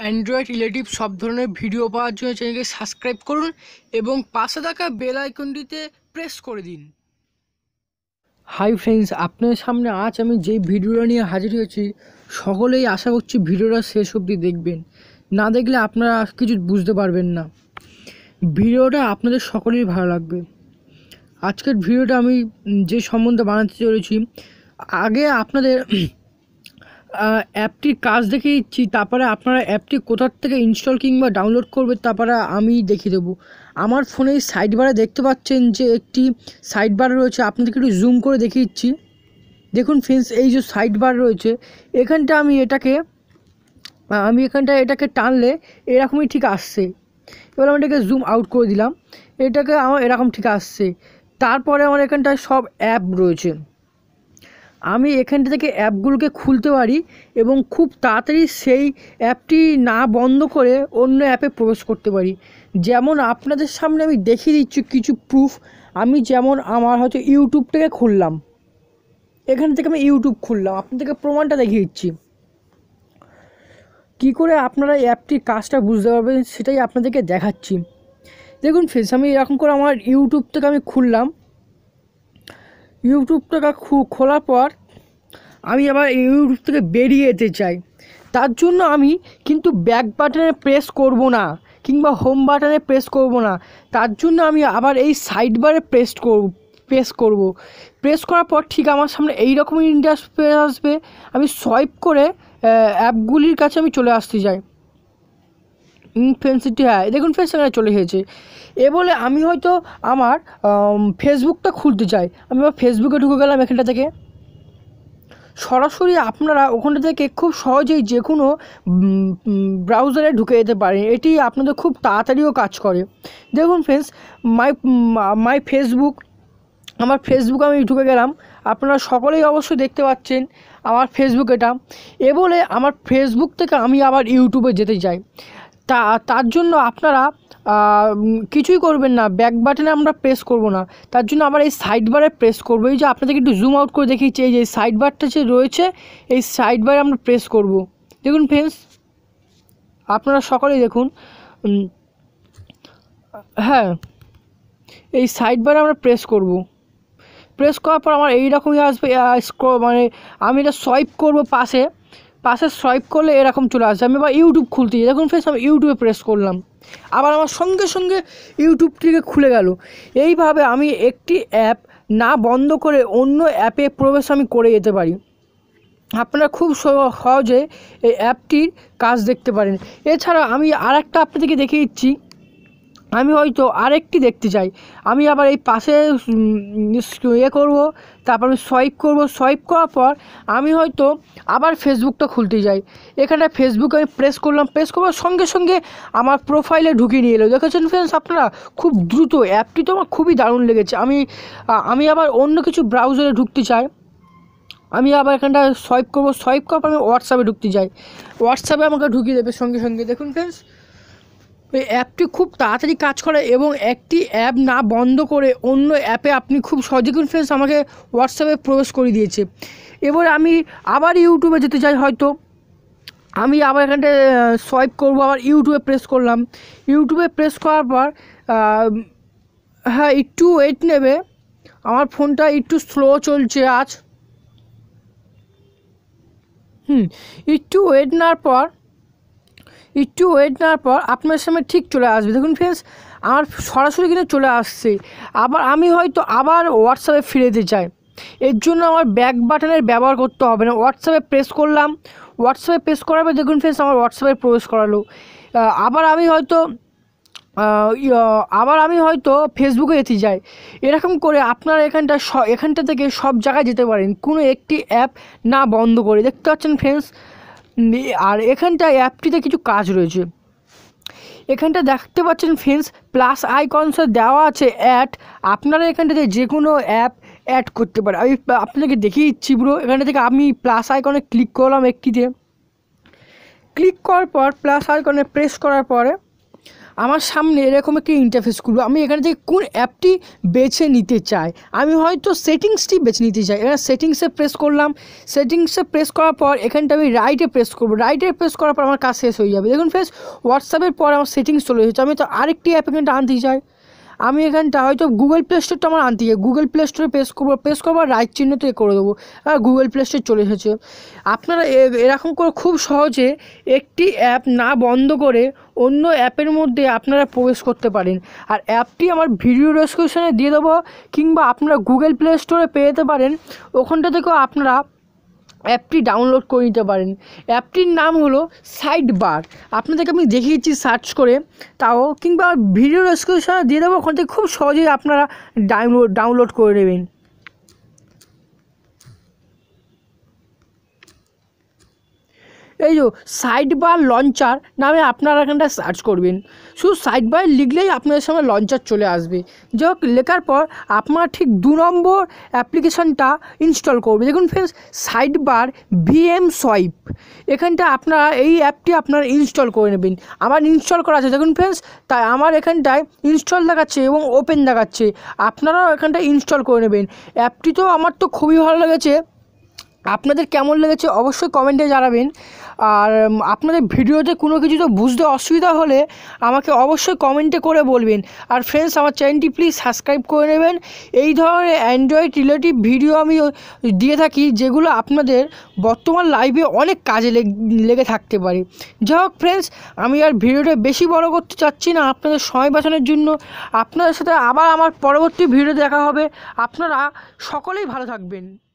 Android relative সব ধরনের video পাওয়ার জন্য চ্যানেলকে সাবস্ক্রাইব করুন এবং পাশে থাকা বেল আইকনটিতে প্রেস করে দিন হাই ফ্রেন্ডস আপনার সামনে আজ আমি যে ভিডিওটা নিয়ে হাজির হয়েছি সকলেই আশা করছি ভিডিওটা শেষ অবধি দেখবেন না দেখলে আপনারা কিছু বুঝতে পারবেন না ভিডিওটা আপনাদের সকলেই ভালো লাগবে আজকের ভিডিওটা আমি যে সম্বন্ধে বানাতে চলেছি আগে আপনাদের অ্যাপটির কাজ দেখে দিচ্ছি তারপরে আপনারা অ্যাপটি কোথার থেকে ইনস্টল কিংবা ডাউনলোড করবে তারপরে আমি দেখিয়ে দেবো আমার ফোনে সাইড বারে দেখতে পাচ্ছেন যে একটি সাইড বার রয়েছে আপনাদেরকে একটু জুম করে দেখিয়ে দিচ্ছি দেখুন ফ্রেন্ডস এই যে সাইড বার রয়েছে এখানটা আমি এটাকে আমি এখানটা এটাকে টানলে এরকমই ঠিক আসছে এবার আমি এটাকে জুম আউট করে দিলাম এটাকে আমার এরকম ঠিক আসছে তারপরে আমার এখানটায় সব অ্যাপ রয়েছে আমি এখান থেকে অ্যাপগুলোকে খুলতে পারি এবং খুব তাড়াতাড়ি সেই অ্যাপটি না বন্ধ করে অন্য অ্যাপে প্রবেশ করতে পারি যেমন আপনাদের সামনে আমি দেখিয়ে দিচ্ছি কিছু প্রুফ আমি যেমন আমার হয়তো ইউটিউবটাকে খুললাম এখান থেকে আমি ইউটিউব খুললাম আপনাদেরকে প্রমাণটা দেখিয়ে দিচ্ছি কী করে আপনারা অ্যাপটির কাজটা বুঝতে পারবেন সেটাই আপনাদেরকে দেখাচ্ছি দেখুন ফেস আমি এরকম করে আমার ইউটিউব থেকে আমি খুললাম ইউটিউবটাকে খু খোলার পর আমি আবার ইউটিউব থেকে বেরিয়ে যেতে চাই তার জন্য আমি কিন্তু ব্যাক বাটনে প্রেস করব না কিংবা হোম বাটনে প্রেস করব না তার জন্য আমি আবার এই সাইড বারে প্রেস করব প্রেস করব প্রেস করার পর ঠিক আমার সামনে এই রকম ইন্টারফেস আসবে আমি সোয়াইপ করে অ্যাপগুলির কাছে আমি চলে আসতে চাই ইনফেন্সিটি হ্যাঁ দেখুন ফ্রেন্ডস এখানে চলে এসেছে এ বলে আমি হয়তো আমার ফেসবুকটা খুলতে চাই আমি আমার ফেসবুকে ঢুকে গেলাম এখানটা থেকে সরাসরি আপনারা ওখানটা থেকে খুব সহজেই যে কোনো ব্রাউজারে ঢুকে যেতে পারেন এটি আপনাদের খুব তাড়াতাড়িও কাজ করে দেখুন ফ্রেন্ডস মাই মাই ফেসবুক আমার ফেসবুক আমি ঢুকে গেলাম আপনারা সকলেই অবশ্যই দেখতে পাচ্ছেন আমার ফেসবুক এটা এ বলে আমার ফেসবুক থেকে আমি আবার ইউটিউবে যেতে চাই তা তার জন্য আপনারা কিছুই করবেন না ব্যাক বাটনে আমরা প্রেস করব না তার জন্য আমরা এই সাইড বারে প্রেস করব এই যে আপনাদেরকে একটু জুম আউট করে দেখিয়েছি এই যে সাইড বারটা যে রয়েছে এই সাইড বারে আমরা প্রেস করব দেখুন ফ্রেন্ডস আপনারা সকলেই দেখুন হ্যাঁ এই সাইড বারে আমরা প্রেস করব প্রেস করার পর আমার এইরকমই আসবে মানে আমি এটা সোয়াইপ করব পাশে পাশে সোয়াইপ করলে এরকম চলে আসবে আমি বা ইউটিউব খুলতে যাই দেখুন ফেস আমি ইউটিউবে প্রেস করলাম আবার আমার সঙ্গে সঙ্গে ইউটিউব থেকে খুলে গেল এইভাবে আমি একটি অ্যাপ না বন্ধ করে অন্য অ্যাপে প্রবেশ আমি করে যেতে পারি আপনারা খুব সহজে এই অ্যাপটির কাজ দেখতে পারেন এছাড়া আমি আর একটা আপনাদেরকে দেখিয়ে দিচ্ছি আমি হয়তো আরেকটি দেখতে চাই আমি আবার এই পাশে ইয়ে করবো তারপর আমি সোয়াইপ করব সোয়াইপ করার পর আমি হয়তো আবার ফেসবুকটা খুলতে যাই এখানে ফেসবুকে আমি প্রেস করলাম প্রেস করবার সঙ্গে সঙ্গে আমার প্রোফাইলে ঢুকিয়ে নিয়ে এলো দেখেছেন ফ্রেন্ডস আপনারা খুব দ্রুত অ্যাপটি তো আমার খুবই দারুণ লেগেছে আমি আমি আবার অন্য কিছু ব্রাউজারে ঢুকতে চাই আমি আবার এখানটা সোয়াইপ করবো সোয়াইপ করার পর আমি হোয়াটসঅ্যাপে ঢুকতে যাই হোয়াটসঅ্যাপে আমাকে ঢুকিয়ে দেবে সঙ্গে সঙ্গে দেখুন ফ্রেন্ডস ওই অ্যাপটি খুব তাড়াতাড়ি কাজ করে এবং একটি অ্যাপ না বন্ধ করে অন্য অ্যাপে আপনি খুব সহজে ফ্রেন্ডস আমাকে হোয়াটসঅ্যাপে প্রবেশ করে দিয়েছে এবার আমি আবার ইউটিউবে যেতে চাই হয়তো আমি আবার এখানটায় সোয়াইপ করবো আবার ইউটিউবে প্রেস করলাম ইউটিউবে প্রেস করার পর হ্যাঁ একটু ওয়েট নেবে আমার ফোনটা একটু স্লো চলছে আজ হুম একটু ওয়েট নেওয়ার পর একটু ওয়েট নেওয়ার পর আপনার সামনে ঠিক চলে আসবে দেখুন ফ্রেন্ডস আমার সরাসরি কিন্তু চলে আসছে আবার আমি হয়তো আবার হোয়াটসঅ্যাপে ফিরে যেতে চাই এর জন্য আমার ব্যাক বাটনের ব্যবহার করতে হবে না হোয়াটসঅ্যাপে প্রেস করলাম হোয়াটসঅ্যাপে প্রেস করার পর দেখুন ফ্রেন্ডস আমার হোয়াটসঅ্যাপে প্রবেশ করালো আবার আমি হয়তো আবার আমি হয়তো ফেসবুকে যেতে যাই এরকম করে আপনারা এখানটা এখানটা থেকে সব জায়গায় যেতে পারেন কোনো একটি অ্যাপ না বন্ধ করে দেখতে পাচ্ছেন ফ্রেন্ডস আর এখানটায় অ্যাপটিতে কিছু কাজ রয়েছে এখানটা দেখতে পাচ্ছেন ফেন্স প্লাস আইকনসে দেওয়া আছে অ্যাড আপনারা এখানটাতে যে কোনো অ্যাপ অ্যাড করতে পারে আমি আপনাদেরকে দেখিয়ে দিচ্ছি পুরো এখানটা থেকে আমি প্লাস আইকনে ক্লিক করলাম একটিতে ক্লিক করার পর প্লাস আইকনে প্রেস করার পরে আমার সামনে এরকম একটি ইন্টারফেস খুলবো আমি এখানে থেকে কোন অ্যাপটি বেছে নিতে চাই আমি হয়তো সেটিংসটি বেছে নিতে চাই এখানে সেটিংসে প্রেস করলাম সেটিংসে প্রেস করার পর এখানটা আমি রাইটে প্রেস করবো রাইটে প্রেস করার পর আমার কাজ শেষ হয়ে যাবে দেখুন ফ্রেস হোয়াটসঅ্যাপের পর আমার সেটিংস চলে এসেছে আমি তো আরেকটি অ্যাপ এখানটা আনতে চাই আমি এখানটা হয়তো গুগল প্লে স্টোরটা আমার আনতে গিয়ে গুগল প্লে স্টোরে পেস করবো পেস করবো রাইট চিহ্নতে করে দেবো আর গুগল প্লে স্টোর চলে এসেছে আপনারা এরকম করে খুব সহজে একটি অ্যাপ না বন্ধ করে অন্য অ্যাপের মধ্যে আপনারা প্রবেশ করতে পারেন আর অ্যাপটি আমার ভিডিও ডেসক্রিপশানে দিয়ে দেবো কিংবা আপনারা গুগল প্লে স্টোরে পেয়ে যেতে পারেন ওখানটা থেকেও আপনারা অ্যাপটি ডাউনলোড করে নিতে পারেন অ্যাপটির নাম হলো সাইড বার আপনাদেরকে আমি দেখিয়েছি সার্চ করে তাও কিংবা ভিডিও ডিসক্রিপশনে দিয়ে দেবো ওখান থেকে খুব সহজেই আপনারা ডাউনলোড ডাউনলোড করে নেবেন এই যে সাইড বার লঞ্চার নামে আপনারা এখানটা সার্চ করবেন শুধু সাইড বার লিখলেই আপনাদের সামনে লঞ্চার চলে আসবে যাই হোক লেখার পর আপনারা ঠিক দু নম্বর অ্যাপ্লিকেশনটা ইনস্টল করবে দেখুন ফ্রেন্ডস সাইড বার ভিএম সোয়াইপ এখানটা আপনারা এই অ্যাপটি আপনারা ইনস্টল করে নেবেন আমার ইনস্টল করা আছে দেখুন ফ্রেন্ডস তাই আমার এখানটায় ইনস্টল দেখাচ্ছে এবং ওপেন দেখাচ্ছে আপনারাও এখানটা ইনস্টল করে নেবেন অ্যাপটি তো আমার তো খুবই ভালো লেগেছে আপনাদের কেমন লেগেছে অবশ্যই কমেন্টে জানাবেন আর আপনাদের ভিডিওতে কোনো কিছু তো বুঝতে অসুবিধা হলে আমাকে অবশ্যই কমেন্টে করে বলবেন আর ফ্রেন্ডস আমার চ্যানেলটি প্লিজ সাবস্ক্রাইব করে নেবেন এই ধরনের অ্যান্ড্রয়েড রিলেটিভ ভিডিও আমি দিয়ে থাকি যেগুলো আপনাদের বর্তমান লাইফে অনেক কাজে লেগে থাকতে পারে যাই হোক ফ্রেন্ডস আমি আর ভিডিওটা বেশি বড় করতে চাচ্ছি না আপনাদের সময় বাঁচানোর জন্য আপনাদের সাথে আবার আমার পরবর্তী ভিডিও দেখা হবে আপনারা সকলেই ভালো থাকবেন